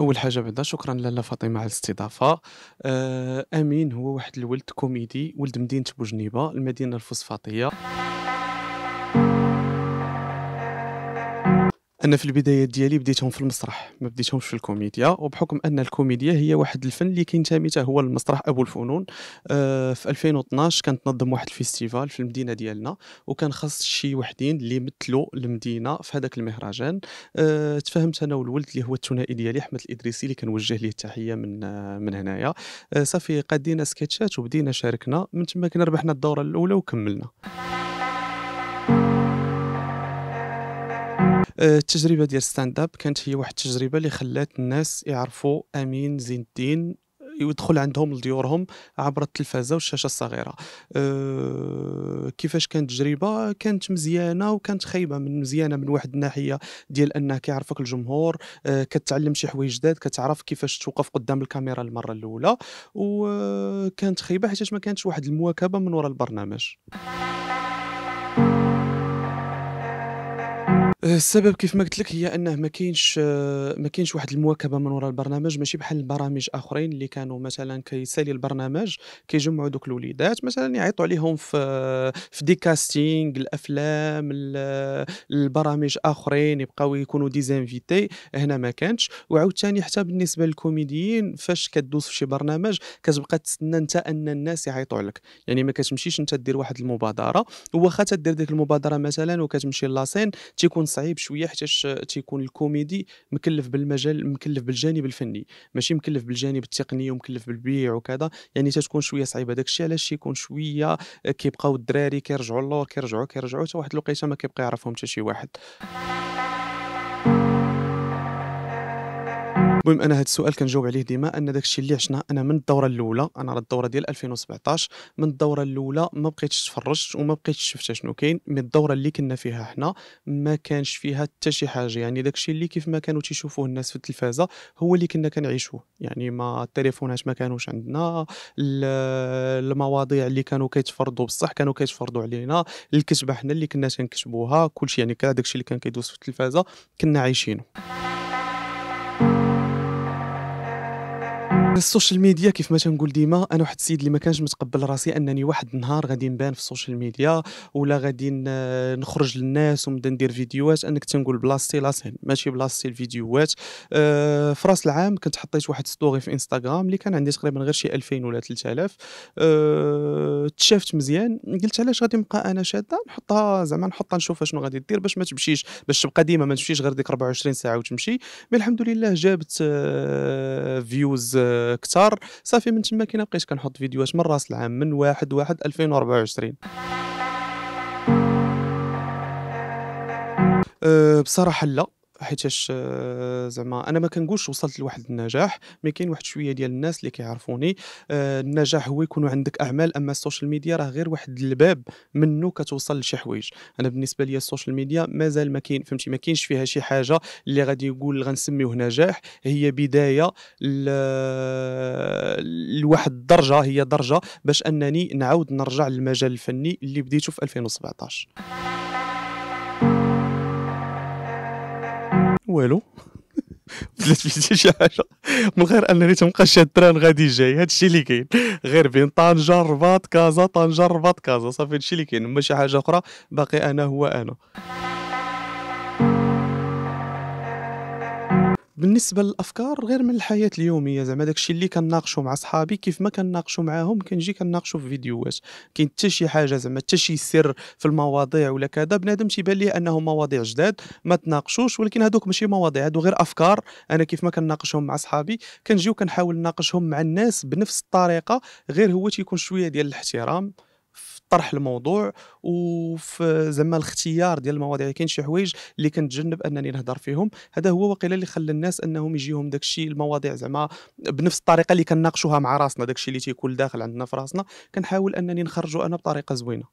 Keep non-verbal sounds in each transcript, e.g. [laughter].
اول حاجه بعدا شكرا لاله فاطمه على الاستضافه آه، امين هو واحد الولد كوميدي ولد مدينه بوجنيبه المدينه الفوسفاطيه انا في البدايه ديالي بديتهم في المسرح ما بديتهمش في الكوميديا وبحكم ان الكوميديا هي واحد الفن اللي كينتمي حتى هو المسرح ابو الفنون آه في 2012 كانت تنظم واحد الفيستيفال في المدينه ديالنا وكان خاص شي وحدين اللي مثلوا المدينه في هذاك المهرجان آه تفاهمت انا والولد اللي هو الثنائي ديالي احمد الادريسي اللي كنوجه ليه التحيه من آه من هنايا آه صافي قدينا سكتشات وبدينا شاركنا من تما كنا ربحنا الدوره الاولى وكملنا التجربه ديال ستاند اب كانت هي واحد التجربه اللي خلات الناس يعرفوا امين زين الدين يدخل عندهم لديورهم عبر التلفازه والشاشه الصغيره أه كيفاش كانت تجربه كانت مزيانه وكانت خايبه من مزيانه من واحد الناحيه ديال انها كيعرفك الجمهور أه كتعلم شي حوايج جداد كتعرف كيفاش توقف قدام الكاميرا المره الاولى وكانت آه، خايبه حيت ما كانتش واحد المواكبه من وراء البرنامج آه، السبب كيف ما قلت لك هي انه ما كاينش آه، ما كاينش واحد المواكبه من وراء البرنامج ماشي بحال البرامج اخرين اللي كانوا مثلا كيسالي البرنامج كيجمعوا دوك الوليدات مثلا يعيطوا عليهم في آه، في دي كاستينغ الافلام البرامج اخرين يبقاو يكونوا ديزانفيتي هنا ما كانش وعاوتاني حتى بالنسبه للكوميديين فاش كدوز في شي برنامج كتبقى تستنى انت ان الناس يعيطوا عليك يعني ما كتمشيش انت دير واحد المبادره واخا تدير ديك المبادره مثلا وكتمشي لاسين تيكون صعيب شويه حتى تيكون الكوميدي مكلف بالمجال مكلف بالجانب الفني ماشي مكلف بالجانب التقني ومكلف بالبيع وكذا يعني تتكون شويه صعيبه داك الشيء علاش تيكون شويه كيبقاو الدراري كيرجعوا للور كيرجعوا كيرجعوا حتى واحد الوقيته ما كيبقى يعرفهم حتى شي واحد المهم انا هذا السؤال كنجاوب عليه ديما ان داك الشيء اللي عشنا انا من الدوره الاولى انا راه الدوره ديال 2017 من الدوره الاولى ما بقيتش تفرجت وما بقيتش شفت شنو كاين من الدوره اللي كنا فيها حنا ما كانش فيها حتى شي حاجه يعني داك الشيء اللي كيف ما كانوا تيشوفوه الناس في التلفازه هو اللي كنا كنعيشوه يعني ما التليفونات ما كانوش عندنا المواضيع اللي كانوا كيتفرضوا بصح كانوا كيتفرضوا علينا الكتبه حنا اللي كنا تنكتبوها كلشي يعني كان داك الشيء اللي كان كيدوز في التلفازه كنا عايشينه السوشيال ميديا كيف ما تنقول ديما انا واحد السيد اللي ما كانش متقبل راسي انني واحد النهار غادي نبان في السوشيال ميديا ولا غادي نخرج للناس ونبدا ندير فيديوهات انك تنقول بلاصتي لاسين ماشي بلاصتي الفيديوهات أه في راس العام كنت حطيت واحد ستوري في انستغرام اللي كان عندي تقريبا غير شي 2000 ولا 3000 أه تشافت مزيان قلت علاش غادي نبقى انا شاده نحطها زعما نحطها نشوف شنو غادي دير باش ما تمشيش باش تبقى ديما ما تمشيش غير ديك 24 ساعه وتمشي مي الحمد لله جابت أه فيوز أه كثار صافي من تما كاين بقيت كنحط فيديوهات من راس العام من 1 1 2024 بصراحه لا حيتاش آه، زعما انا ما كنقولش وصلت لواحد النجاح مي كاين واحد شويه ديال الناس اللي كيعرفوني آه، النجاح هو يكون عندك اعمال اما السوشيال ميديا راه غير واحد الباب منه كتوصل لشي حوايج انا بالنسبه لي السوشيال ميديا مازال ما كاين فهمتي ما كاينش فيها شي حاجه اللي غادي يقول غنسميوه نجاح هي بدايه لواحد الدرجه هي درجه باش انني نعاود نرجع للمجال الفني اللي بديته في 2017 والو بلات في شي حاجه من غير انني تنبقى الدران غادي جاي هذا الشيء اللي كاين غير بين طنجه الرباط كازا طنجه الرباط كازا صافي هذا الشيء اللي كاين ما شي حاجه اخرى باقي انا هو انا بالنسبه للافكار غير من الحياه اليوميه زعما داكشي اللي كناقشوا مع صحابي كيف ما كناقشوا معاهم كنجي كناقشوا في فيديوهات كاين حتى شي حاجه زعما حتى شي سر في المواضيع ولا كذا بنادم تيبان ليه انهم مواضيع جداد ما تناقشوش ولكن هذوك ماشي مواضيع هادو غير افكار انا كيف ما كناقشهم مع صحابي كنجيو كنحاول نناقشهم مع الناس بنفس الطريقه غير هو تيكون شويه ديال الاحترام في طرح الموضوع وفي زعما الاختيار ديال المواضيع كاين شي حوايج اللي كنتجنب انني نهضر فيهم هذا هو وقيله اللي خلى الناس انهم يجيهم داكشي المواضيع زعما بنفس الطريقه اللي كنناقشوها مع راسنا داكشي اللي تيكون داخل عندنا في راسنا كنحاول انني نخرجه انا بطريقه زوينه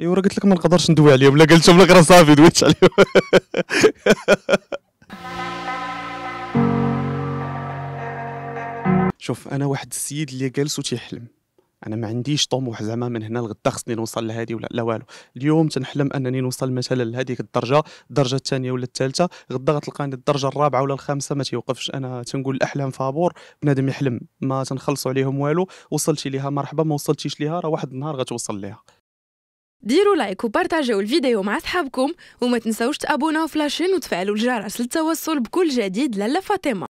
ايوا قلت لك ما نقدرش ندوي عليهم لا قلتهم لك راه صافي دويت عليهم [laughs] شوف انا واحد السيد اللي جالس وتيحلم انا ما عنديش طموح زعما من هنا لغدا خصني نوصل لهذه ولا لا والو اليوم تنحلم انني نوصل مثلا لهذيك الدرجه الدرجه الثانيه ولا الثالثه غدا غتلقاني الدرجه الرابعه ولا الخامسه ما تيوقفش انا تنقول الاحلام فابور بنادم يحلم ما تنخلصوا عليهم والو وصلتي ليها مرحبا ما وصلتيش ليها راه واحد النهار غتوصل ليها ديروا لايك وبارطاجيو الفيديو مع صحابكم وما تنساوش تابوناو فلاشين وتفعلوا الجرس للتوصل بكل جديد لالا فاطمه